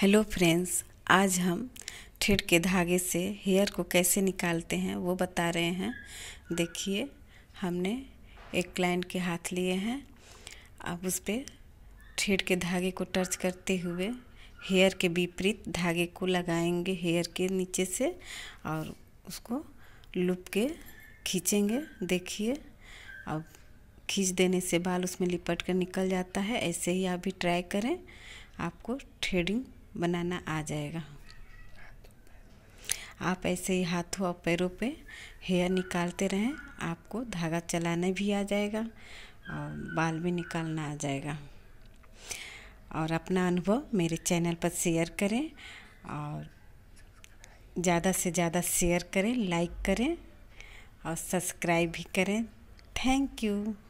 hello friends आज हम ठेट के धागे से हेयर को कैसे निकालते हैं वो बता रहे हैं देखिए हमने एक क्लाइंट के हाथ लिए हैं अब उस पर ठेट के धागे को टच करते हुए हेयर के विपरीत धागे को लगाएंगे हेयर के नीचे से और उसको लुप के खींचेंगे देखिए अब खींच देने से बाल उसमें लिपट कर निकल जाता है ऐसे ही आप भी ट्राई करें आपको थ्रेडिंग बनाना आ जाएगा आप ऐसे ही हाथों और पैरों पे हेयर निकालते रहें आपको धागा चलाना भी आ जाएगा और बाल भी निकालना आ जाएगा और अपना अनुभव मेरे चैनल पर शेयर करें और ज़्यादा से ज़्यादा शेयर करें लाइक करें और सब्सक्राइब भी करें थैंक यू